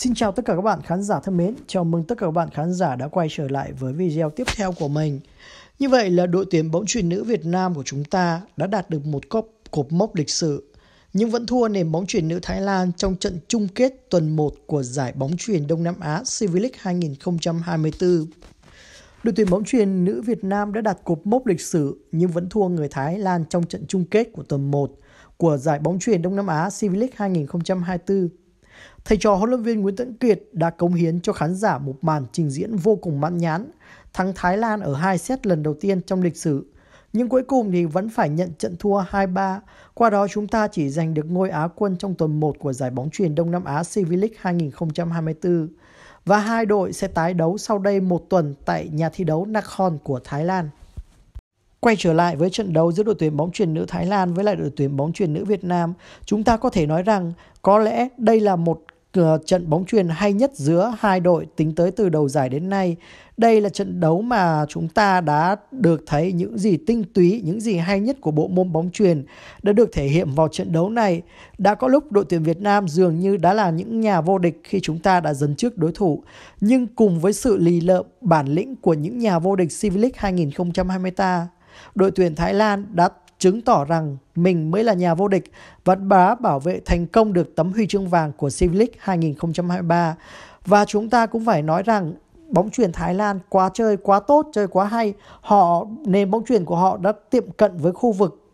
Xin chào tất cả các bạn khán giả thân mến, chào mừng tất cả các bạn khán giả đã quay trở lại với video tiếp theo của mình. Như vậy là đội tuyển bóng truyền nữ Việt Nam của chúng ta đã đạt được một cốc cột mốc lịch sử nhưng vẫn thua nền bóng truyền nữ Thái Lan trong trận chung kết tuần 1 của giải bóng truyền Đông Nam Á CIVILIC 2024. Đội tuyển bóng truyền nữ Việt Nam đã đạt cột mốc lịch sử nhưng vẫn thua người Thái Lan trong trận chung kết của tuần 1 của giải bóng truyền Đông Nam Á CIVILIC 2024. Thầy trò huấn luyện viên Nguyễn Tấn Kiệt đã cống hiến cho khán giả một màn trình diễn vô cùng mãn nhãn, thắng Thái Lan ở hai set lần đầu tiên trong lịch sử. Nhưng cuối cùng thì vẫn phải nhận trận thua 2-3, qua đó chúng ta chỉ giành được ngôi Á quân trong tuần 1 của giải bóng truyền Đông Nam Á CV League 2024. Và hai đội sẽ tái đấu sau đây một tuần tại nhà thi đấu Nakhon của Thái Lan. Quay trở lại với trận đấu giữa đội tuyển bóng truyền nữ Thái Lan với lại đội tuyển bóng truyền nữ Việt Nam, chúng ta có thể nói rằng có lẽ đây là một ờ, trận bóng truyền hay nhất giữa hai đội tính tới từ đầu giải đến nay. Đây là trận đấu mà chúng ta đã được thấy những gì tinh túy, những gì hay nhất của bộ môn bóng truyền đã được thể hiện vào trận đấu này. Đã có lúc đội tuyển Việt Nam dường như đã là những nhà vô địch khi chúng ta đã dần trước đối thủ. Nhưng cùng với sự lì lợm, bản lĩnh của những nhà vô địch Civic League 2023, Đội tuyển Thái Lan đã chứng tỏ rằng mình mới là nhà vô địch và đã bảo vệ thành công được tấm huy chương vàng của Civic 2023. Và chúng ta cũng phải nói rằng bóng chuyền Thái Lan quá chơi quá tốt, chơi quá hay. Họ nền bóng chuyền của họ đã tiệm cận với khu vực